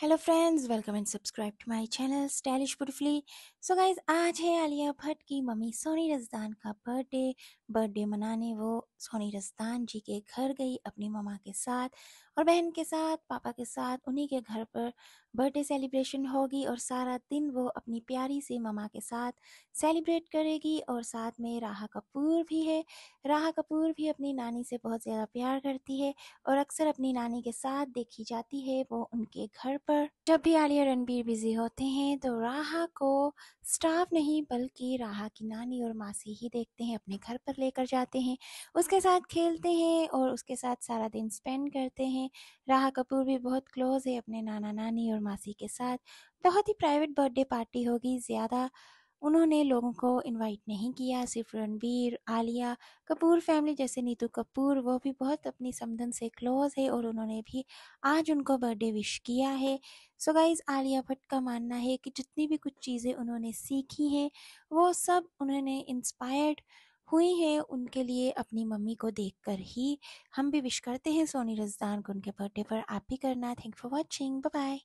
hello friends welcome and subscribe to my channel stylish beautifully so guys आज है आलिया भट्ट की mummy Soni Razdan का birthday birthday मनाने वो सोनी रजदान जी के घर गई अपनी ममा के साथ और बहन के साथ पापा के साथ उन्हीं के घर पर बर्थडे सेलिब्रेशन होगी और सारा दिन वो अपनी प्यारी से ममा के साथ सेलिब्रेट करेगी और साथ में राहा कपूर भी है राहा कपूर भी अपनी नानी से बहुत ज़्यादा प्यार करती है और अक्सर अपनी नानी के साथ देखी जाती है वो उनके घर पर जब भी आलिया रणबीर बिजी होते हैं तो राहा को स्टाफ नहीं बल्कि राहा की नानी और मासी ही देखते हैं अपने घर पर लेकर जाते हैं उसके साथ खेलते हैं और उसके साथ सारा दिन स्पेंड करते हैं राहा कपूर भी बहुत क्लोज है अपने नाना नानी और मासी के साथ बहुत ही प्राइवेट बर्थडे पार्टी होगी ज़्यादा उन्होंने लोगों को इनवाइट नहीं किया सिर्फ रणबीर आलिया कपूर फैमिली जैसे नीतू कपूर वो भी बहुत अपनी समधन से क्लोज है और उन्होंने भी आज उनको बर्थडे विश किया है सो गाइज आलिया भट्ट का मानना है कि जितनी भी कुछ चीज़ें उन्होंने सीखी हैं वो सब उन्होंने इंस्पायर्ड हुई हैं उनके लिए अपनी मम्मी को देखकर ही हम भी विश करते हैं सोनी रजदान को उनके बर्थडे पर आप भी करना थैंक फॉर वॉचिंग बाय